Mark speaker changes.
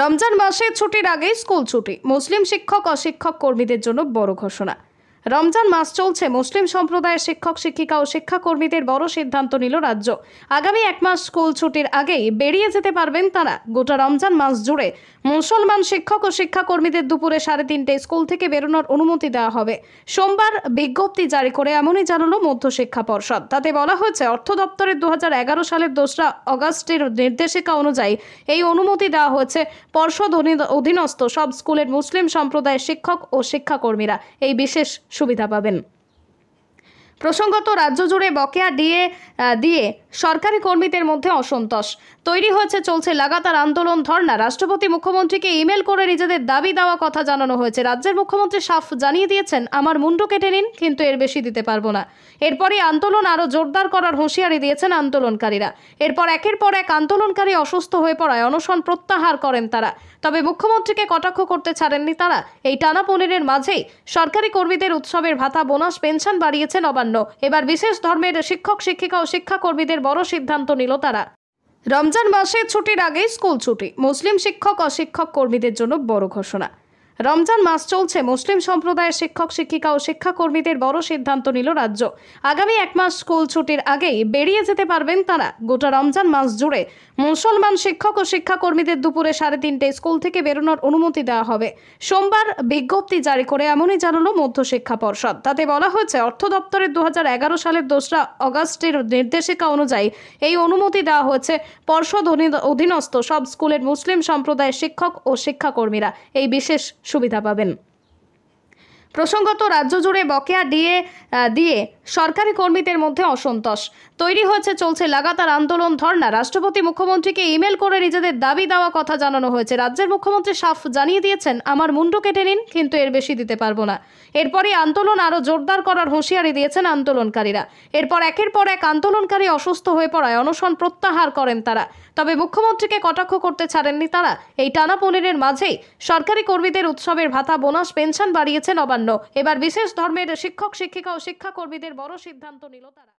Speaker 1: রমজান মাসে ছুটির আগেই স্কুল ছুটি মুসলিম শিক্ষক অশিক্ষক কর্মীদের জন্য বড় ঘোষণা রমজান মাস চলছে মুসলিম সম্প্রদায়ের শিক্ষক শিক্ষিকা ও শিক্ষাকর্মীদের বড় সিদ্ধান্ত নিল রাজ্য আগামী এক মাস স্কুল ছুটির আগেই বেরিয়ে যেতে পারবেন তারা গোটা রমজান মাস জুড়ে মুসলমান শিক্ষক ও শিক্ষাকর্মীদের দুপুরে সাড়ে তিনটে স্কুল থেকে বেরোনোর অনুমতি দেওয়া হবে সোমবার বিজ্ঞপ্তি জারি করে এমনই জানালো মধ্য শিক্ষা পর্ষদ তাতে বলা হয়েছে অর্থ দপ্তরের দু সালের দোসরা অগাস্টের নির্দেশিকা অনুযায়ী এই অনুমতি দেওয়া হয়েছে পর্ষদ অধীনস্থ সব স্কুলের মুসলিম সম্প্রদায়ের শিক্ষক ও শিক্ষাকর্মীরা এই বিশেষ সুবিধা পাবেন প্রসঙ্গত রাজ্য জুড়ে বকেয়া দিয়ে দিয়ে সরকারি কর্মীদের মধ্যে অসন্তোষ তৈরি হয়েছে চলছে লাগাতার আন্দোলন ধর্ণা রাষ্ট্রপতি মুখ্যমন্ত্রীকে ইমেল করে নিজেদের দাবি দেওয়া কথা জানানো হয়েছে রাজ্যের মুখ্যমন্ত্রী সাফ জানিয়ে দিয়েছেন আমার মুন্ডু কেটে নিন কিন্তু এর বেশি দিতে পারবো না এরপরই আন্দোলন আরও জোরদার করার হুঁশিয়ারি দিয়েছেন আন্দোলনকারীরা এরপর একের পর এক আন্দোলনকারী অসুস্থ হয়ে পড়ায় অনশন প্রত্যাহার করেন তারা তবে মুখ্যমন্ত্রীকে কটাক্ষ করতে ছাড়েননি তারা এই টানাপোনেরের মাঝেই সরকারি কর্মীদের উৎসবের ভাতা বোনাস পেনশন বাড়িয়েছেন অবান নবান্ন এবার বিশেষ ধর্মের শিক্ষক শিক্ষিকা ও শিক্ষাকর্মীদের বড় সিদ্ধান্ত নিল তারা রমজান মাসে ছুটির আগেই স্কুল ছুটি মুসলিম শিক্ষক ও শিক্ষক কর্মীদের জন্য বড় ঘোষণা রমজান মাস চলছে মুসলিম সম্প্রদায়ের শিক্ষক শিক্ষিকা ও শিক্ষাকর্মীদের বড় সিদ্ধান্ত নিল রাজ্য আগামী এক মাস স্কুল ছুটির আগেই বেরিয়ে যেতে পারবেন তারা গোটা রমজান মাস জুড়ে মুসলমান শিক্ষক ও শিক্ষাকর্মীদের দুপুরে সাড়ে তিনটে স্কুল থেকে বেরোনোর অনুমতি দেওয়া হবে সোমবার বিজ্ঞপ্তি জারি করে এমনই জানালো মধ্য শিক্ষা পর্ষদ তাতে বলা হয়েছে অর্থ দপ্তরের দু সালের দোসরা অগাস্টের নির্দেশিকা অনুযায়ী এই অনুমতি দেওয়া হয়েছে পর্ষদ অধীনস্থ সব স্কুলের মুসলিম সম্প্রদায়ের শিক্ষক ও শিক্ষাকর্মীরা এই বিশেষ সুবিধা পাবেন প্রসঙ্গত রাজ্য জুড়ে বকেয়া দিয়ে দিয়ে সরকারি কর্মীদের মধ্যে অসন্তোষ তৈরি হয়েছে চলছে লাগাতার আন্দোলন ধর্ণা রাষ্ট্রপতি মুখ্যমন্ত্রীকে ইমেল করে নিজেদের দাবি দেওয়া কথা জানানো হয়েছে রাজ্যের মুখ্যমন্ত্রী সাফ জানিয়ে দিয়েছেন আমার মুন্ডু কেটে নিন কিন্তু এর বেশি দিতে পারবো না এরপরই আন্দোলন আরও জোরদার করার হুঁশিয়ারি দিয়েছেন আন্দোলনকারীরা এরপর একের পর এক আন্দোলনকারী অসুস্থ হয়ে পড়ায় অনশন প্রত্যাহার করেন তারা তবে মুখ্যমন্ত্রীকে কটাক্ষ করতে ছাড়েননি তারা এই টানা পনেরের মাঝেই সরকারি কর্মীদের উৎসবের ভাতা বোনাস পেনশন বাড়িয়েছেন অবান্ন এবার বিশেষ ধর্মের শিক্ষক শিক্ষিকা ও শিক্ষাকর্মীদের বড় সিদ্ধান্ত নিল তারা